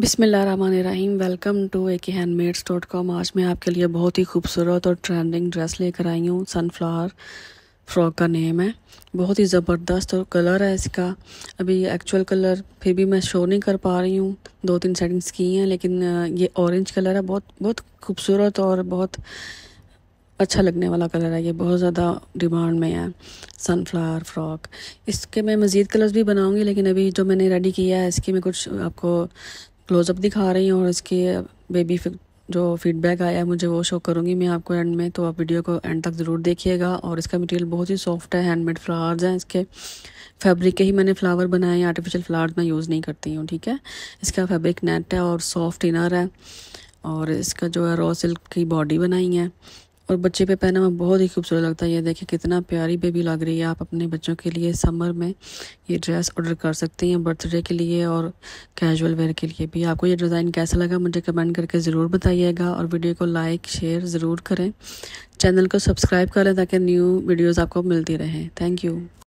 बिसमीम welcome to ए के handmades dot com आज मैं आपके लिए बहुत ही खूबसूरत और ट्रेंडिंग ड्रेस लेकर आई हूँ सनफ्लावर फ्रॉक का नेम है बहुत ही ज़बरदस्त और कलर है इसका अभी एक्चुअल कलर फिर भी मैं शो नहीं कर पा रही हूँ दो तीन सेटिंग्स की हैं लेकिन ये ऑरेंज कलर है बहुत बहुत खूबसूरत और बहुत अच्छा लगने वाला कलर है ये बहुत ज़्यादा डिमांड में है सनफ्लावर फ्रॉक इसके मैं मज़ीद कलर्स भी बनाऊँगी लेकिन अभी जो मैंने रेडी किया है इसकी मैं कुछ आपको क्लोजअप दिखा रही हूँ और इसके बेबी जो फीडबैक आया है मुझे वो शो करूँगी मैं आपको एंड में तो आप वीडियो को एंड तक ज़रूर देखिएगा और इसका मटेरियल बहुत ही सॉफ्ट है हैंडमेड फ्लावर्स हैं इसके फैब्रिक के ही मैंने फ्लावर बनाए हैं आर्टिफिशियल फ्लावर्स मैं यूज़ नहीं करती हूँ ठीक है इसका फैब्रिक नेट है और सॉफ्ट इनर है और इसका जो है रॉ सिल्क की बॉडी बनाई है और बच्चे पे पहना हुआ बहुत ही खूबसूरत लगता है ये देखिए कितना प्यारी बेबी लग रही है आप अपने बच्चों के लिए समर में ये ड्रेस ऑर्डर कर सकते हैं बर्थडे के लिए और कैजुअल वेयर के लिए भी आपको ये डिज़ाइन कैसा लगा मुझे कमेंट करके ज़रूर बताइएगा और वीडियो को लाइक शेयर ज़रूर करें चैनल को सब्सक्राइब करें ताकि न्यू वीडियोज़ आपको मिलती रहें थैंक यू